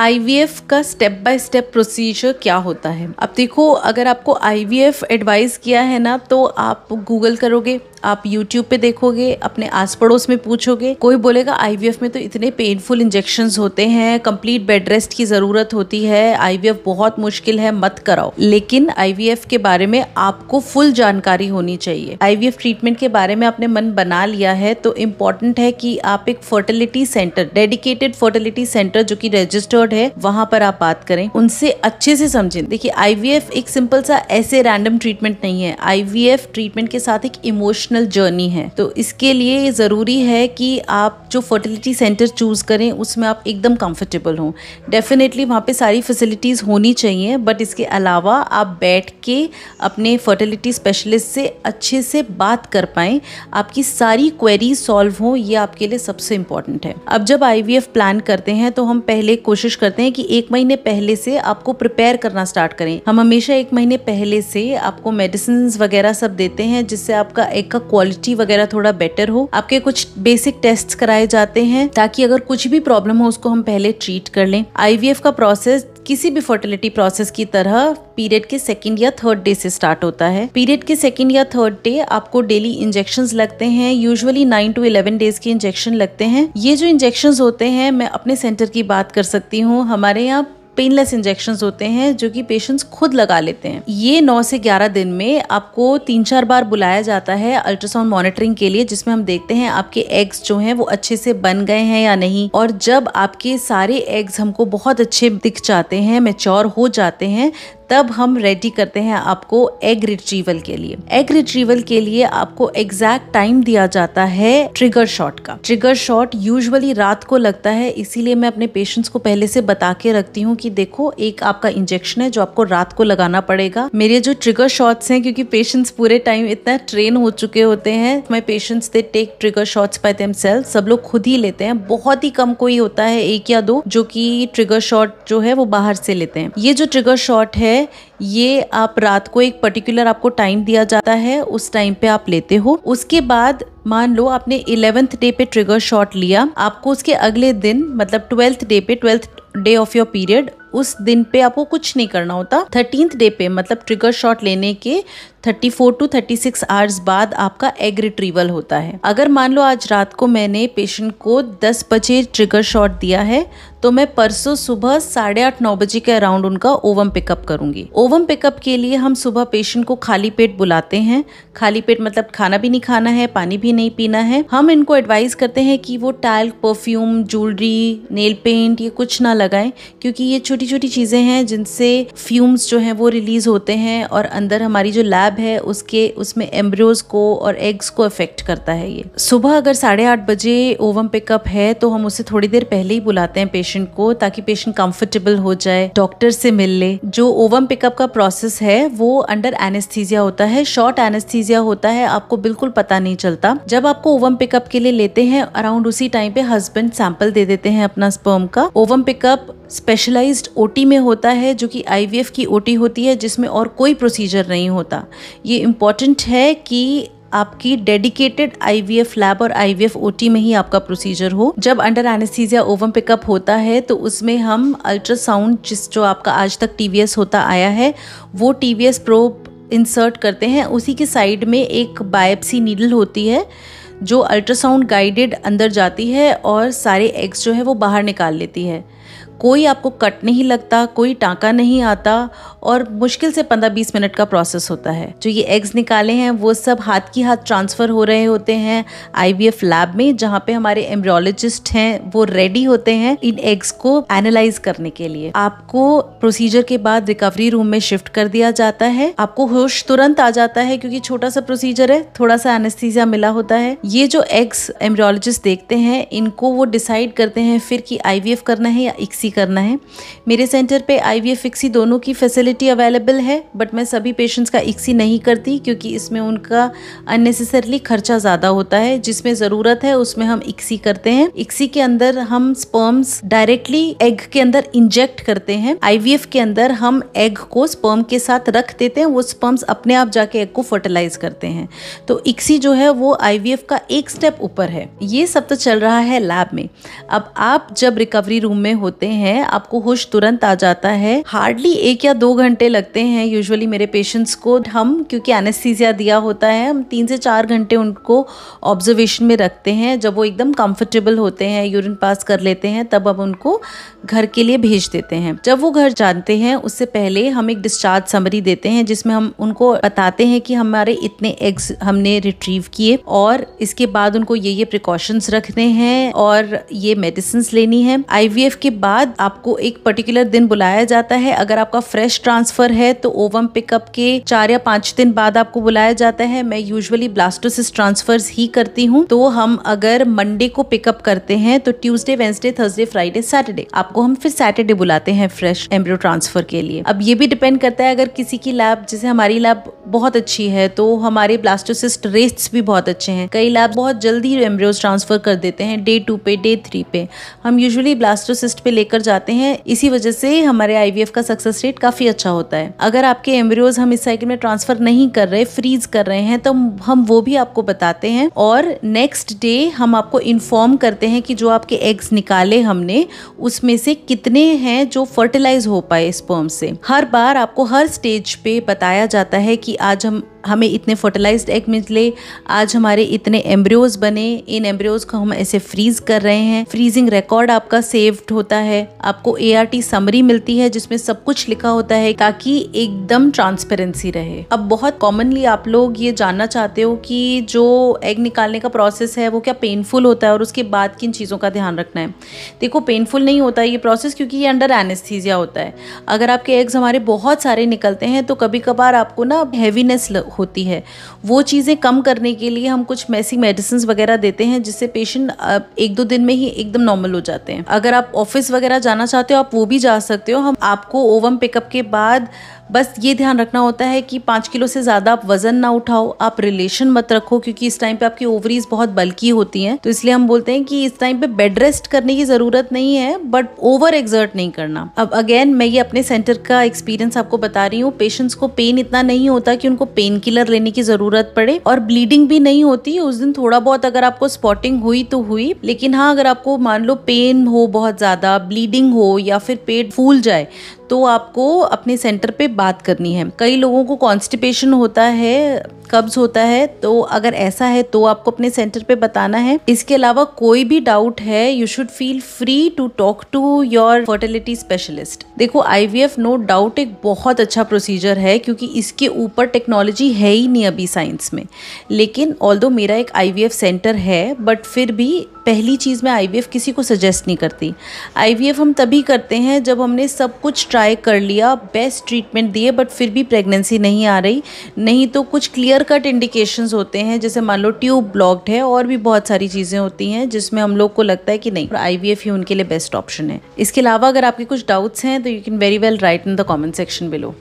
IVF का step by step procedure क्या होता है अब देखो अगर आपको आईवीएफ एडवाइस किया है ना तो आप गूगल करोगे आप यूट्यूब पे देखोगे अपने आस पड़ोस में पूछोगे कोई बोलेगा आईवीएफ में तो इतने पेनफुल इंजेक्शन होते हैं कंप्लीट बेड रेस्ट की ज़रूरत होती है आईवीएफ बहुत मुश्किल है मत कराओ लेकिन आईवीएफ के बारे में आपको फुल जानकारी होनी चाहिए आईवीएफ ट्रीटमेंट के बारे में आपने मन बना लिया है तो इम्पोर्टेंट है कि आप एक fertility centre dedicated fertility centre जो कि रजिस्टर्ड रिकॉर्ड है वहाँ पर आप बात करें उनसे अच्छे से समझें देखिए आईवीएफ एक सिंपल सा ऐसे रैंडम ट्रीटमेंट नहीं है आईवीएफ ट्रीटमेंट के साथ एक इमोशनल जर्नी है तो इसके लिए ज़रूरी है कि आप जो फर्टिलिटी सेंटर चूज़ करें उसमें आप एकदम कंफर्टेबल हों डेफिनेटली वहाँ पे सारी फैसिलिटीज़ होनी चाहिए बट इसके अलावा आप बैठ के अपने फर्टिलिटी स्पेशलिस्ट से अच्छे से बात कर पाए आपकी सारी क्वेरी सॉल्व हो ये आपके लिए सबसे इंपॉर्टेंट है अब जब आई प्लान करते हैं तो हम पहले कोशिश करते हैं कि एक महीने पहले से आपको प्रिपेयर करना स्टार्ट करें हम हमेशा एक महीने पहले से आपको मेडिसिन वगैरह सब देते हैं जिससे आपका एग का क्वालिटी वगैरह थोड़ा बेटर हो आपके कुछ बेसिक टेस्ट कराए जाते हैं ताकि अगर कुछ भी प्रॉब्लम हो उसको हम पहले ट्रीट कर लें आईवीएफ का प्रोसेस किसी भी फर्टिलिटी प्रोसेस की तरह पीरियड के सेकेंड या थर्ड डे से स्टार्ट होता है पीरियड के सेकेंड या थर्ड डे आपको डेली इंजेक्शन लगते हैं usually nine to eleven days के इंजेक्शन लगते हैं ये जो इंजेक्शन होते हैं मैं अपने सेंटर की बात कर सकती हूँ हमारे यहाँ पेनलेस इंजेक्शन होते हैं जो कि पेशेंट्स खुद लगा लेते हैं ये 9 से 11 दिन में आपको तीन चार बार बुलाया जाता है अल्ट्रासाउंड मॉनिटरिंग के लिए जिसमें हम देखते हैं आपके एग्स जो हैं वो अच्छे से बन गए हैं या नहीं और जब आपके सारे एग्स हमको बहुत अच्छे दिख जाते हैं मेच्योर हो जाते हैं तब हम रेडी करते हैं आपको एग रिट्रीवल के लिए एग रिट्रीवल के लिए आपको एग्जैक्ट टाइम दिया जाता है ट्रिगर शॉट का ट्रिगर शॉट यूजुअली रात को लगता है इसीलिए मैं अपने पेशेंट्स को पहले से बता के रखती हूँ कि देखो एक आपका इंजेक्शन है जो आपको रात को लगाना पड़ेगा मेरे जो ट्रिगर शॉट्स हैं क्योंकि पेशेंट्स पूरे टाइम इतना ट्रेन हो चुके होते हैं my patients they take trigger shots by them सब लोग खुद ही लेते हैं बहुत ही कम कोई होता है एक या दो जो कि ट्रिगर शॉट जो है वो बाहर से लेते हैं ये जो ट्रिगर शॉट है y ये आप रात को एक पर्टिकुलर आपको टाइम दिया जाता है उस टाइम पे आप लेते हो उसके बाद मान लो आपने इलेवेंथ डे पे ट्रिगर शॉट लिया आपको उसके अगले दिन मतलब ट्वेल्थ डे पे twelfth day of your period उस दिन पे आपको कुछ नहीं करना होता थर्टींथ डे पे मतलब ट्रिगर शॉट लेने के 34 टू 36 आवर्स बाद आपका एग रिट्रीवल होता है अगर मान लो आज रात को मैंने पेशेंट को 10 बजे ट्रिगर शॉट दिया है तो मैं परसों सुबह साढ़े आठ नौ बजे के अराउंड उनका ओवम पिकअप करूंगी ओवम ओवम पिकअप के लिए हम सुबह पेशेंट को खाली पेट बुलाते हैं खाली पेट मतलब खाना भी नहीं खाना है पानी भी नहीं पीना है हम इनको एडवाइस करते हैं कि वो टाइल परफ्यूम ज्वेलरी नेल पेंट ये कुछ ना लगाएं क्योंकि ये छोटी छोटी चीज़ें हैं जिनसे फ्यूम्स जो हैं वो रिलीज़ होते हैं और अंदर हमारी जो लैब है उसके उसमें एम्ब्रियोज को और एग्स को अफेक्ट करता है ये सुबह अगर साढ़े आठ बजे ओवम पिकअप है तो हम उसे थोड़ी देर पहले ही बुलाते हैं पेशेंट को ताकि पेशेंट कंफर्टेबल हो जाए डॉक्टर से मिल ले जो ओवम पिकअप आपका प्रोसेस है वो अंडर एनेस्थीजिया होता है शॉर्ट एनेस्थीजिया होता है आपको बिल्कुल पता नहीं चलता जब आपको ओवम पिकअप के लिए लेते हैं अराउंड उसी टाइम पे हस्बैंड सैंपल दे देते हैं अपना स्पर्म का ओवम पिकअप स्पेशलाइज्ड ओटी में होता है जो कि आईवीएफ की ओटी होती है जिसमें और कोई प्रोसीजर नहीं होता ये इम्पॉर्टेंट है कि आपकी डेडिकेटेड आईवीएफ लैब और आईवीएफ ओटी में ही आपका प्रोसीजर हो जब अंडर एनेसीजिया ओवम पिकअप होता है तो उसमें हम अल्ट्रासाउंड जिस जो आपका आज तक टीवीएस होता आया है वो टीवीएस प्रो इंसर्ट करते हैं उसी के साइड में एक बायोप्सी नीडल होती है जो अल्ट्रासाउंड गाइडेड अंदर जाती है और सारे एग्स जो है वो बाहर निकाल लेती है कोई आपको कट नहीं लगता कोई टाँका नहीं आता और मुश्किल से पंद्रह बीस मिनट का प्रोसेस होता है जो ये एग्स निकाले हैं वो सब हाथ की हाथ ट्रांसफ़र हो रहे होते हैं आई लैब में जहाँ पे हमारे एम्ब्रियोलॉजिस्ट हैं वो रेडी होते हैं इन एग्स को एनालाइज करने के लिए आपको प्रोसीजर के बाद रिकवरी रूम में शिफ्ट कर दिया जाता है आपको होश तुरंत आ जाता है क्योंकि छोटा सा प्रोसीजर है थोड़ा सा एनेस्थीजिया मिला होता है ये जो एग्स एम्ब्रियोलॉजिस्ट देखते हैं इनको वो डिसाइड करते हैं फिर कि आईवीएफ करना है या इक्सी करना है मेरे सेंटर पे आईवीएफ इक्सी दोनों की फैसिलिटी फैसिलिटी अवेलेबल है बट मैं सभी पेशेंट्स का इक्सी नहीं करती क्योंकि इसमें उनका अननेसेसरली खर्चा ज़्यादा होता है जिसमें ज़रूरत है उसमें हम इक्सी करते हैं इक्सी के अंदर हम स्पर्म्स डायरेक्टली एग के अंदर इंजेक्ट करते हैं आई के अंदर हम एग को स्पर्म के साथ रख देते हैं वो स्पर्म्स अपने आप जाके एग को फर्टिलाइज करते हैं तो इक्सी जो है वो आई का एक स्टेप ऊपर है ये सब तो चल रहा है लैब में अब आप जब रिकवरी रूम में होते हैं आपको होश तुरंत आ जाता है हार्डली एक या दो घंटे लगते हैं यूजुअली मेरे पेशेंट्स को हम क्योंकि एनेस्थीजिया दिया होता है हम तीन से चार घंटे उनको ऑब्जर्वेशन में रखते हैं जब वो एकदम कंफर्टेबल होते हैं यूरिन पास कर लेते हैं तब अब उनको घर के लिए भेज देते हैं जब वो घर जानते हैं उससे पहले हम एक डिस्चार्ज समरी देते हैं जिसमें हम उनको बताते हैं कि हमारे इतने एग्स हमने रिट्रीव किए और इसके बाद उनको ये ये प्रिकॉशंस रखने हैं और ये मेडिसिन लेनी है आईवीएफ के बाद आपको एक पर्टिकुलर दिन बुलाया जाता है अगर आपका फ्रेश ट्रांसफर है तो ओवम पिकअप के चार या पांच दिन बाद आपको बुलाया जाता है मैं यूजुअली ब्लास्टोसिस ट्रांसफर्स ही करती हूँ तो हम अगर मंडे को पिकअप करते हैं तो Tuesday Wednesday Thursday Friday Saturday आपको हम फिर सैटरडे बुलाते हैं फ्रेश एम्ब्रियो ट्रांसफर के लिए अब ये भी डिपेंड करता है अगर किसी की लैब जैसे हमारी लैब बहुत अच्छी है तो हमारे ब्लास्टोसिस्ट रेट्स भी बहुत अच्छे हैं कई लैब बहुत जल्दी एम्ब्रियोज ट्रांसफर कर देते हैं डे टू पे डे थ्री पे हम यूजुअली ब्लास्टोसिस्ट पे लेकर जाते हैं इसी वजह से हमारे आईवीएफ का सक्सेस रेट काफी अच्छा अच्छा होता है अगर आपके एम्ब्रियोज हम इस साइकिल में ट्रांसफर नहीं कर रहे फ्रीज कर रहे हैं तो हम वो भी आपको बताते हैं और नेक्स्ट डे हम आपको इन्फॉर्म करते हैं कि जो आपके एग्स निकाले हमने उसमें से कितने हैं जो फर्टिलाइज हो पाए स्पर्म से हर बार आपको हर स्टेज पे बताया जाता है कि आज हम हमें इतने फर्टिलाइज्ड एग मिले आज हमारे इतने एम्ब्रियोज बने इन एम्ब्रियोज को हम ऐसे फ्रीज कर रहे हैं फ्रीजिंग रिकॉर्ड आपका सेव्ड होता है आपको ए आर टी समरी मिलती है जिसमें सब कुछ लिखा होता है ताकि एकदम ट्रांसपेरेंसी रहे अब बहुत कॉमनली आप लोग ये जानना चाहते हो कि जो एग निकालने का प्रोसेस है वो क्या पेनफुल होता है और उसके बाद किन चीज़ों का ध्यान रखना है देखो पेनफुल नहीं होता ये प्रोसेस क्योंकि ये अंडर एनेस्थीजिया होता है अगर आपके एग्स हमारे बहुत सारे निकलते हैं तो कभी कभार आपको ना हैवीनेस होती है वो चीज़ें कम करने के लिए हम कुछ मैसी मेडिसिन वगैरह देते हैं जिससे पेशेंट एक दो दिन में ही एकदम नॉर्मल हो जाते हैं अगर आप ऑफिस वगैरह जाना चाहते हो आप वो भी जा सकते हो हम आपको ओवम पिकअप के बाद बस ये ध्यान रखना होता है कि पाँच किलो से ज़्यादा आप वजन ना उठाओ आप रिलेशन मत रखो क्योंकि इस टाइम पे आपकी ओवरीज बहुत बल्कि होती हैं तो इसलिए हम बोलते हैं कि इस टाइम पे बेड रेस्ट करने की ज़रूरत नहीं है बट ओवर एग्जर्ट नहीं करना अब अगेन मैं ये अपने सेंटर का एक्सपीरियंस आपको बता रही हूँ पेशेंट्स को पेन इतना नहीं होता कि उनको पेन किलर लेने की ज़रूरत पड़े और ब्लीडिंग भी नहीं होती उस दिन थोड़ा बहुत अगर आपको स्पॉटिंग हुई तो हुई लेकिन हाँ अगर आपको मान लो पेन हो बहुत ज़्यादा ब्लीडिंग हो या फिर पेट फूल जाए तो आपको अपने सेंटर पे बात करनी है कई लोगों को कॉन्स्टिपेशन होता है कब्ज होता है तो अगर ऐसा है तो आपको अपने सेंटर पे बताना है इसके अलावा कोई भी डाउट है you should feel free to talk to your fertility specialist देखो आईवीएफ नो डाउट एक बहुत अच्छा प्रोसीजर है क्योंकि इसके ऊपर टेक्नोलॉजी है ही नहीं अभी साइंस में लेकिन ऑल मेरा एक आईवीएफ सेंटर है बट फिर भी पहली चीज़ मैं आई किसी को सजेस्ट नहीं करती आई हम तभी करते हैं जब हमने सब कुछ ट्राई कर लिया बेस्ट ट्रीटमेंट दिए बट फिर भी प्रेगनेंसी नहीं आ रही नहीं तो कुछ क्लियर कट इंडिकेशंस होते हैं जैसे मान लो ट्यूब ब्लॉक्ड है और भी बहुत सारी चीज़ें होती हैं जिसमें हम लोग को लगता है कि नहीं आई ही उनके लिए बेस्ट ऑप्शन है इसके अलावा अगर आपके कुछ डाउट्स हैं तो you can very well write in the comment section below